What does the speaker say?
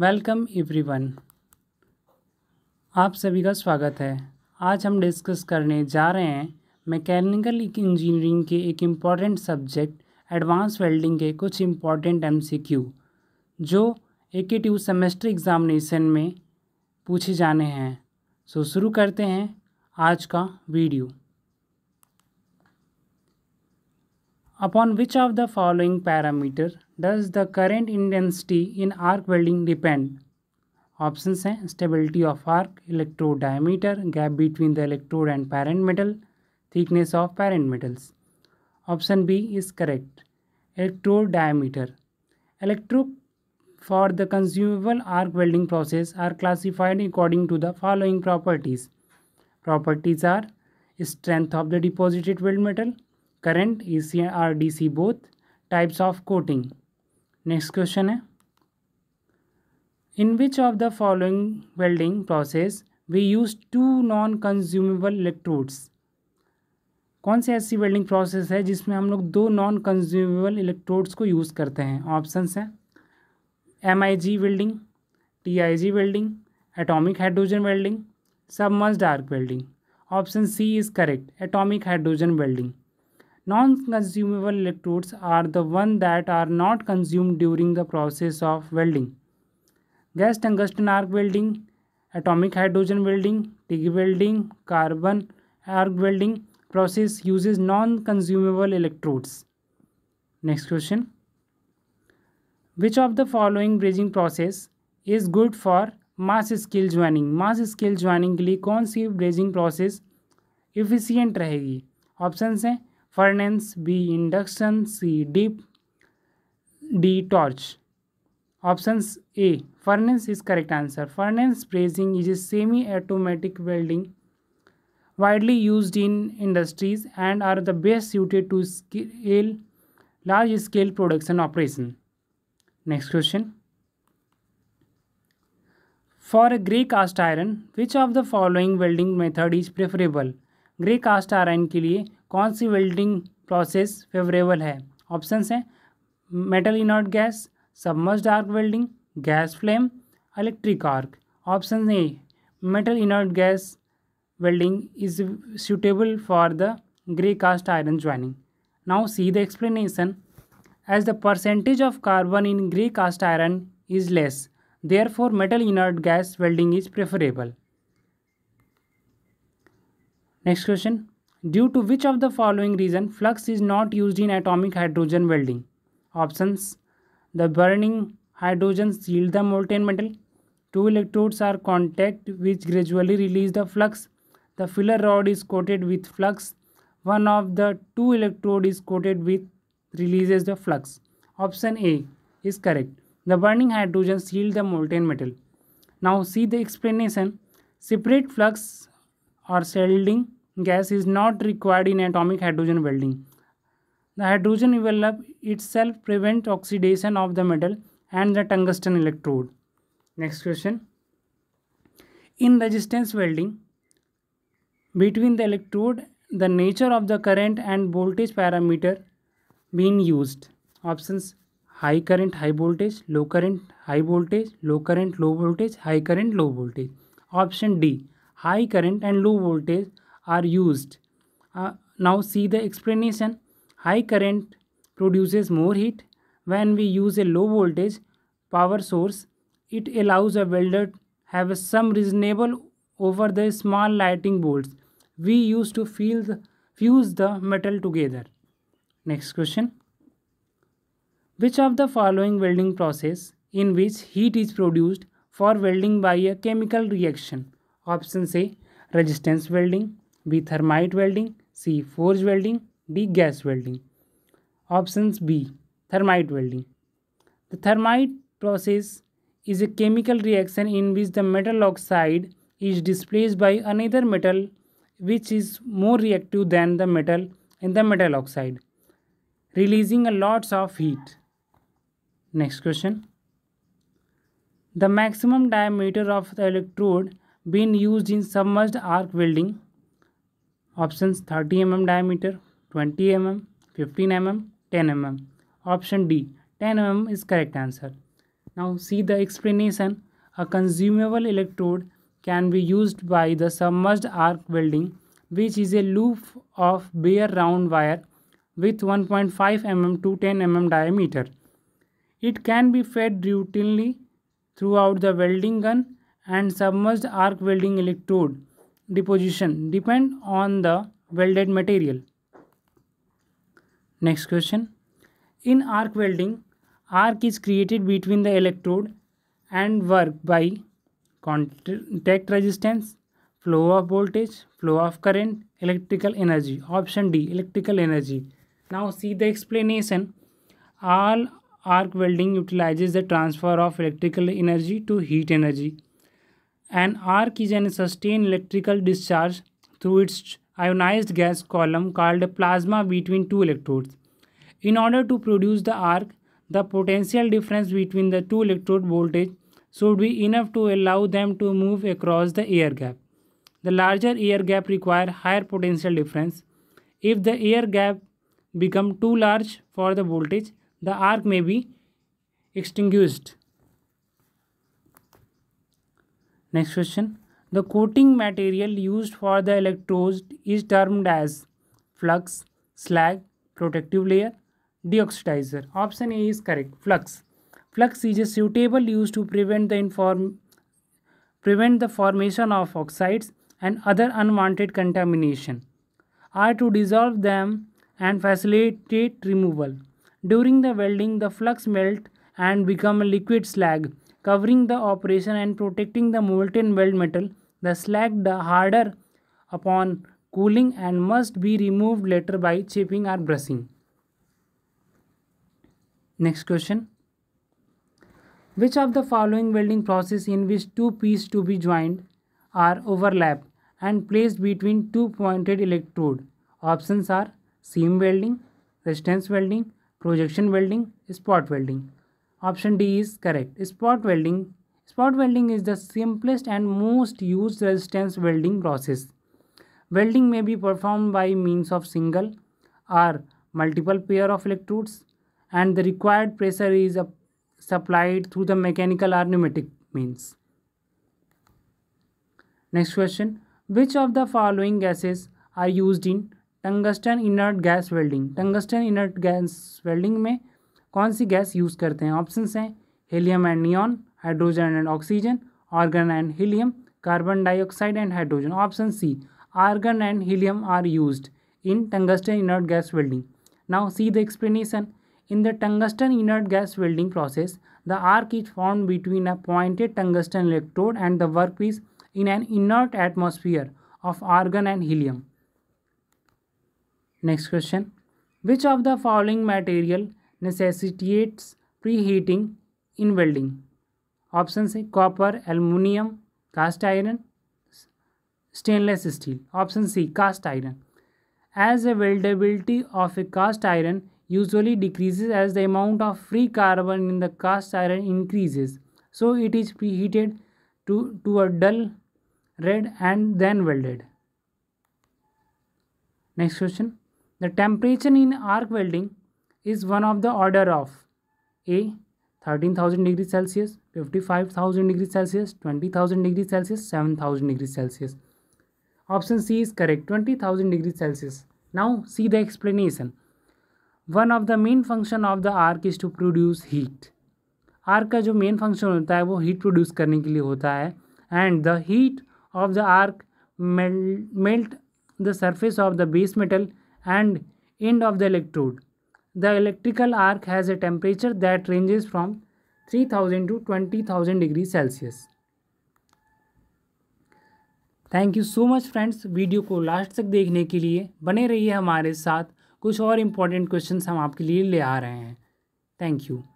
Welcome everyone आप सभी का स्वागत है आज हम डिस्कस करने जा रहे हैं मैकेनिकल इंजीनियरिंग के एक इम्पॉर्टेंट सब्जेक्ट एडवांस वेल्डिंग के कुछ इम्पॉर्टेंट एमसीक्यू जो ए के टू सेमेस्टर एग्ज़ामिनेशन में पूछे जाने हैं सो शुरू करते हैं आज का video Upon which of the following parameter does the current intensity in arc welding depend? Options हैं stability of arc, electrode diameter, gap between the electrode and parent metal, thickness of parent metals. Option B is correct. Electrode diameter. Electrode for the consumable arc welding process are classified according to the following properties. Properties are strength of the deposited weld metal, A C R D C both types of coating next question है in which of the following welding process we use to non consumable electrodes कौन सी ऐसी welding process है जिसमें हम लोग दो non consumable electrodes को यूज़ करते हैं ऑप्शंस हैं M I G welding T I G welding atomic hydrogen welding submerged arc welding option C is correct atomic hydrogen welding non consumable electrodes are the one that are not consume during the process of welding gas tungsten arc welding atomic hydrogen welding TIG welding carbon arc welding process use non consumable electrodes next question which of the following brazing process is good for mass scale joining mass scale joining के लिए कौन सी brazing process efficient रहेगी option हैं furnace B induction C deep D torch options A furnace is correct answer furnace brazing is a semi automatic welding widely used in industries and are the best suited to scale large scale production operation next question for a grey cast iron, which of the following welding method is preferable? Grey cast iron के लिए कौन सी welding process favourable है option हैं metal inert gas submerged arc welding gas flame electric arc option A metal inert gas welding is suitable for the grey cast iron joining now see the explanation as the percentage of carbon in grey cast iron is less therefore metal inert gas welding is preferable Next question. Due to which of the following reason flux is not used in atomic hydrogen welding? Options. The burning hydrogens yield the molten metal. Two electrodes are contact which gradually release the flux. The filler rod is coated with flux. One of the two electrode is coated with releases the flux. Option A is correct. The burning hydrogens yield the molten metal. Now see the explanation. Separate flux or shielding gas is not required in atomic hydrogen welding. The hydrogen envelope itself prevents oxidation of the metal and the tungsten electrode. Next question. In resistance welding, between the electrode, the nature of the current and voltage parameter being used. Options high current, high voltage, low current, high voltage, low current, low voltage, high current, low voltage. Option D high current and low voltage are used. Uh, now see the explanation. High current produces more heat. When we use a low voltage power source, it allows a welder have some reasonable over the small lighting bolts we use to the, fuse the metal together. Next question. Which of the following welding process in which heat is produced for welding by a chemical reaction Options A, resistance welding; B, thermite welding; C, forge welding; D, gas welding. Options B, thermite welding. The thermite process is a chemical reaction in which the metal oxide is displaced by another metal which is more reactive than the metal in the metal oxide, releasing a lots of heat. Next question. The maximum diameter of the electrode been used in submerged arc welding options 30 mm diameter 20 mm 15 mm 10 mm option d 10 mm is correct answer now see the explanation a consumable electrode can be used by the submerged arc welding which is a loop of bare round wire with 1.5 mm to 10 mm diameter it can be fed routinely throughout the welding gun and submerged arc welding electrode deposition depend on the welded material. Next question. In arc welding, arc is created between the electrode and work by contact resistance, flow of voltage, flow of current, electrical energy. Option D, electrical energy. Now see the explanation. All arc welding utilizes the transfer of electrical energy to heat energy an arc is a sustained electrical discharge through its ionized gas column called plasma between two electrodes. In order to produce the arc, the potential difference between the two electrode voltage should be enough to allow them to move across the air gap. The larger air gap require higher potential difference. If the air gap become too large for the voltage, the arc may be extinguished. Next question. The coating material used for the electrodes is termed as flux, slag, protective layer, deoxidizer. Option A is correct. Flux. Flux is a suitable used to prevent the inform prevent the formation of oxides and other unwanted contamination or to dissolve them and facilitate removal. During the welding, the flux melt and become a liquid slag covering the operation and protecting the molten weld metal. The slag harder upon cooling and must be removed later by chipping or brushing. Next question. Which of the following welding process in which two pieces to be joined are overlapped and placed between two pointed electrode? Options are seam welding, resistance welding, projection welding, spot welding. Option D is correct. Spot welding. Spot welding is the simplest and most used resistance welding process. Welding may be performed by means of single or multiple pair of electrodes and the required pressure is supplied through the mechanical or pneumatic means. Next question. Which of the following gases are used in tungsten inert gas welding? Tungsten inert gas welding. may कौन सी gas use करते हैं option हैं helium and neon hydrogen and oxygen argon and helium carbon dioxide and hydrogen option C argon and helium are use in tungsten inert gas welding now see the explanation in the tungsten inert gas welding process the arc is form between a pointed tungsten electrode and the work piece in an inert atmosphere of argon and helium next question which of the following material necessitates preheating in welding options copper, aluminium, cast iron, stainless steel. Option C: cast iron. as the weldability of a cast iron usually decreases as the amount of free carbon in the cast iron increases so it is preheated to, to a dull red and then welded next question the temperature in arc welding is one of the order of a 13000 degree celsius 55000 degree celsius 20000 degree celsius 7000 degree celsius option c is correct 20000 degree celsius now see the explanation one of the main function of the arc is to produce heat arc का जो main function होता है वो heat produce करने के लिए होता है and the heat of the arc melt the surface of the base metal and end of the electrode the electrical arc has a temperature that ranges from three thousand to twenty thousand degree Celsius thank you so much friends video को last तक देखने के लिए बने रहिए हमारे साथ कुछ और इम्पॉर्टेंट क्वेश्चंस हम आपके लिए ले आ रहे हैं थैंक यू